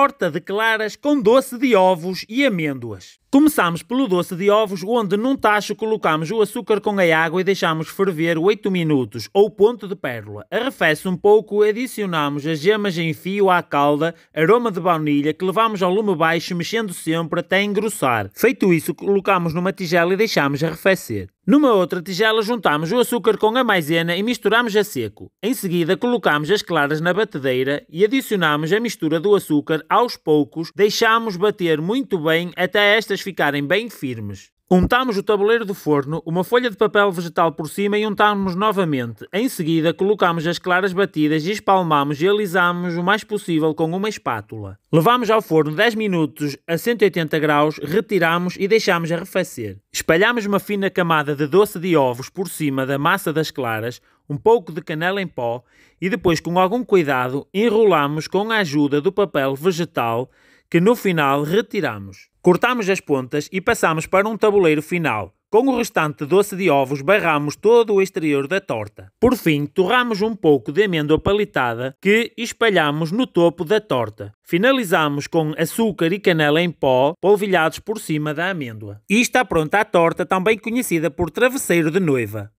Torta de claras com doce de ovos e amêndoas. Começamos pelo doce de ovos, onde num tacho colocamos o açúcar com a água e deixamos ferver 8 minutos, ou ponto de pérola. Arrefece um pouco, adicionamos as gemas em fio à calda, aroma de baunilha, que levamos ao lume baixo, mexendo sempre até engrossar. Feito isso, colocamos numa tigela e deixamos arrefecer. Numa outra tigela juntamos o açúcar com a maisena e misturamos a seco. Em seguida colocamos as claras na batedeira e adicionamos a mistura do açúcar aos poucos, deixamos bater muito bem até estas ficarem bem firmes. Untamos o tabuleiro do forno, uma folha de papel vegetal por cima e untámos novamente. Em seguida, colocamos as claras batidas e espalmámos e alisamos o mais possível com uma espátula. Levamos ao forno 10 minutos a 180 graus, retiramos e deixamos arrefecer. Espalhamos uma fina camada de doce de ovos por cima da massa das claras, um pouco de canela em pó e depois, com algum cuidado, enrolamos com a ajuda do papel vegetal que no final retiramos. Cortamos as pontas e passamos para um tabuleiro final. Com o restante doce de ovos, barramos todo o exterior da torta. Por fim, torramos um pouco de amêndoa palitada que espalhamos no topo da torta. Finalizamos com açúcar e canela em pó, polvilhados por cima da amêndoa. E está pronta a torta, também conhecida por travesseiro de noiva.